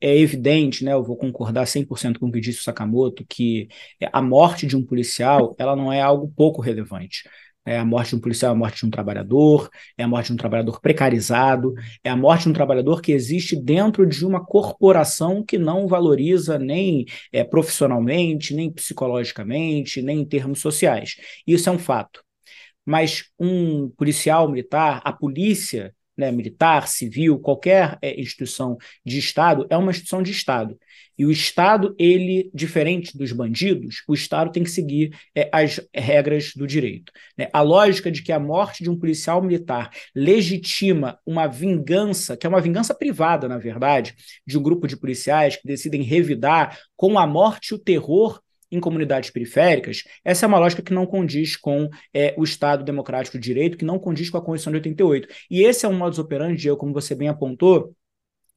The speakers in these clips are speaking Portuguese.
é evidente, né, eu vou concordar 100% com o que disse o Sakamoto, que a morte de um policial ela não é algo pouco relevante. É a morte de um policial, é a morte de um trabalhador, é a morte de um trabalhador precarizado, é a morte de um trabalhador que existe dentro de uma corporação que não valoriza nem é, profissionalmente, nem psicologicamente, nem em termos sociais. Isso é um fato. Mas um policial militar, a polícia né, militar, civil, qualquer é, instituição de Estado, é uma instituição de Estado. E o Estado, ele, diferente dos bandidos, o Estado tem que seguir é, as regras do direito. Né? A lógica de que a morte de um policial militar legitima uma vingança, que é uma vingança privada, na verdade, de um grupo de policiais que decidem revidar com a morte o terror em comunidades periféricas, essa é uma lógica que não condiz com é, o Estado Democrático de Direito, que não condiz com a Constituição de 88. E esse é um modus operandi, como você bem apontou,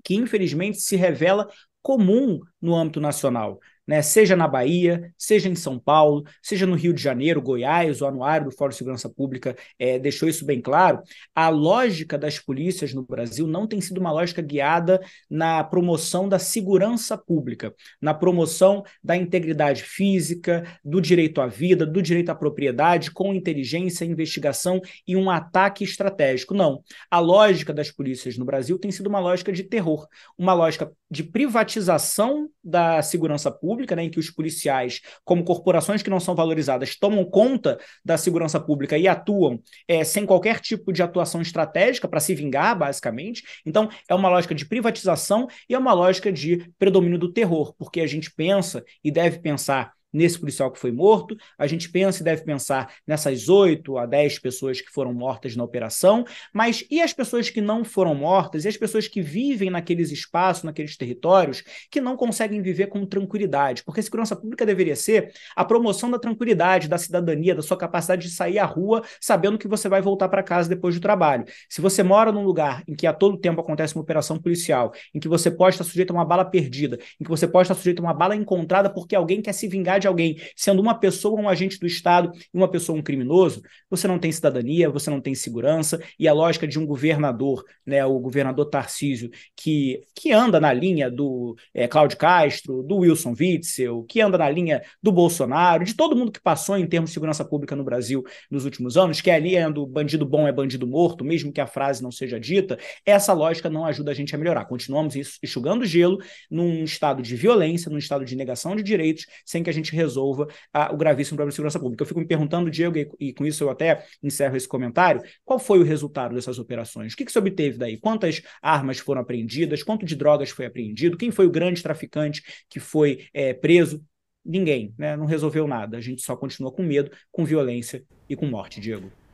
que infelizmente se revela comum no âmbito nacional né? seja na Bahia, seja em São Paulo, seja no Rio de Janeiro, Goiás, o anuário do Fórum de Segurança Pública é, deixou isso bem claro. A lógica das polícias no Brasil não tem sido uma lógica guiada na promoção da segurança pública, na promoção da integridade física, do direito à vida, do direito à propriedade, com inteligência, investigação e um ataque estratégico. Não. A lógica das polícias no Brasil tem sido uma lógica de terror, uma lógica de privatização da segurança pública pública, né, em que os policiais, como corporações que não são valorizadas, tomam conta da segurança pública e atuam é, sem qualquer tipo de atuação estratégica para se vingar, basicamente. Então, é uma lógica de privatização e é uma lógica de predomínio do terror, porque a gente pensa e deve pensar nesse policial que foi morto, a gente pensa e deve pensar nessas 8 a 10 pessoas que foram mortas na operação, mas e as pessoas que não foram mortas, e as pessoas que vivem naqueles espaços, naqueles territórios, que não conseguem viver com tranquilidade? Porque a segurança pública deveria ser a promoção da tranquilidade, da cidadania, da sua capacidade de sair à rua sabendo que você vai voltar para casa depois do trabalho. Se você mora num lugar em que a todo tempo acontece uma operação policial, em que você pode estar sujeito a uma bala perdida, em que você pode estar sujeito a uma bala encontrada porque alguém quer se vingar de alguém, sendo uma pessoa um agente do Estado e uma pessoa um criminoso, você não tem cidadania, você não tem segurança, e a lógica de um governador, né, o governador Tarcísio, que, que anda na linha do é, Cláudio Castro, do Wilson Witzel, que anda na linha do Bolsonaro, de todo mundo que passou em termos de segurança pública no Brasil nos últimos anos, que é a linha é do bandido bom é bandido morto, mesmo que a frase não seja dita, essa lógica não ajuda a gente a melhorar. Continuamos enxugando gelo num estado de violência, num estado de negação de direitos, sem que a gente gente resolva a, o gravíssimo problema de segurança pública. Eu fico me perguntando, Diego, e, e, com isso eu até encerro esse comentário, qual foi o resultado dessas operações? O que, que se obteve daí? Quantas armas foram apreendidas? Quanto de drogas foi apreendido? Quem foi o grande traficante que foi é, preso? Ninguém, né? não resolveu nada. A gente só continua com medo, com violência e com morte, Diego.